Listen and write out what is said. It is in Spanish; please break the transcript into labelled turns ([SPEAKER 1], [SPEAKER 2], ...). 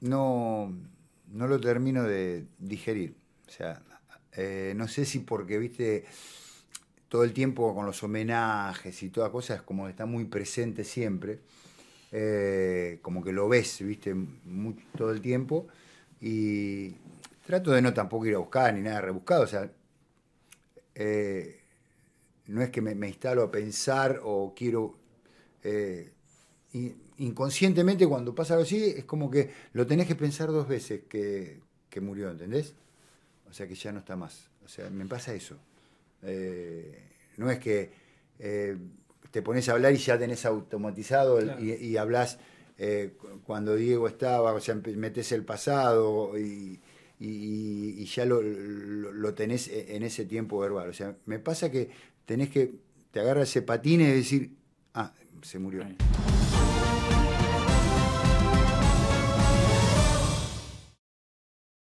[SPEAKER 1] no, no lo termino de digerir. O sea, eh, no sé si porque, viste, todo el tiempo con los homenajes y todas cosas, como que está muy presente siempre, eh, como que lo ves, viste, todo el tiempo, y trato de no tampoco ir a buscar ni nada rebuscado, o sea, eh, no es que me, instalo a pensar o quiero inconscientemente cuando pasa algo así, es como que lo tenés que pensar dos veces que, murió, ¿entendés? O sea que ya no está más. O sea, me pasa eso. Eh, no es que eh, te pones a hablar y ya tenés automatizado y, hablas eh, cuando Diego estaba, o sea, metes el pasado y, ya lo, tenés e, en ese tiempo verbal. O sea, me pasa que tenés que, te agarra ese patín y decir, ah, se murió.